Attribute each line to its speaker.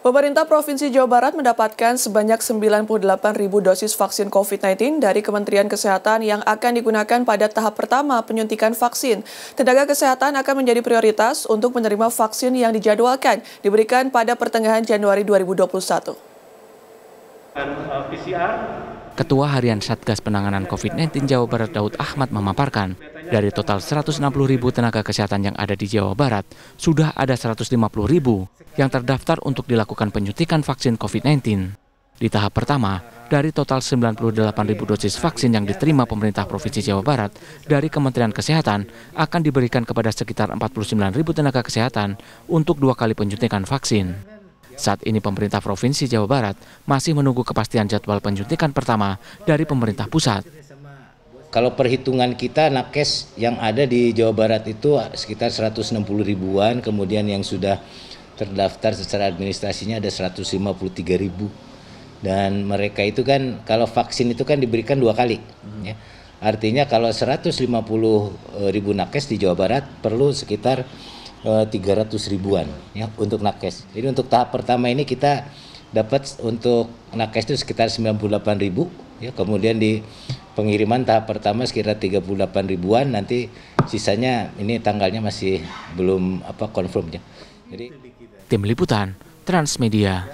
Speaker 1: Pemerintah Provinsi Jawa Barat mendapatkan sebanyak ribu dosis vaksin COVID-19 dari Kementerian Kesehatan yang akan digunakan pada tahap pertama penyuntikan vaksin. Tenaga kesehatan akan menjadi prioritas untuk menerima vaksin yang dijadwalkan diberikan pada pertengahan Januari 2021.
Speaker 2: Uh, Ketua Harian Satgas Penanganan COVID-19 Jawa Barat Daud Ahmad memaparkan, dari total 160 ribu tenaga kesehatan yang ada di Jawa Barat, sudah ada 150 ribu yang terdaftar untuk dilakukan penyuntikan vaksin COVID-19. Di tahap pertama, dari total 98 ribu dosis vaksin yang diterima pemerintah Provinsi Jawa Barat dari Kementerian Kesehatan akan diberikan kepada sekitar 49 ribu tenaga kesehatan untuk dua kali penyuntikan vaksin. Saat ini pemerintah Provinsi Jawa Barat masih menunggu kepastian jadwal penyuntikan pertama dari pemerintah pusat
Speaker 3: kalau perhitungan kita nakes yang ada di Jawa Barat itu sekitar 160 ribuan, kemudian yang sudah terdaftar secara administrasinya ada 153 ribu. Dan mereka itu kan kalau vaksin itu kan diberikan dua kali. Hmm. Ya. Artinya kalau 150 ribu nakes di Jawa Barat perlu sekitar 300 eh, ribuan ya untuk nakes. Jadi untuk tahap pertama ini kita dapat untuk nakes itu sekitar 98 ribu ya kemudian di pengiriman tahap pertama sekitar 38 ribuan nanti sisanya ini
Speaker 2: tanggalnya masih belum apa konfirmnya. Jadi tim liputan Transmedia.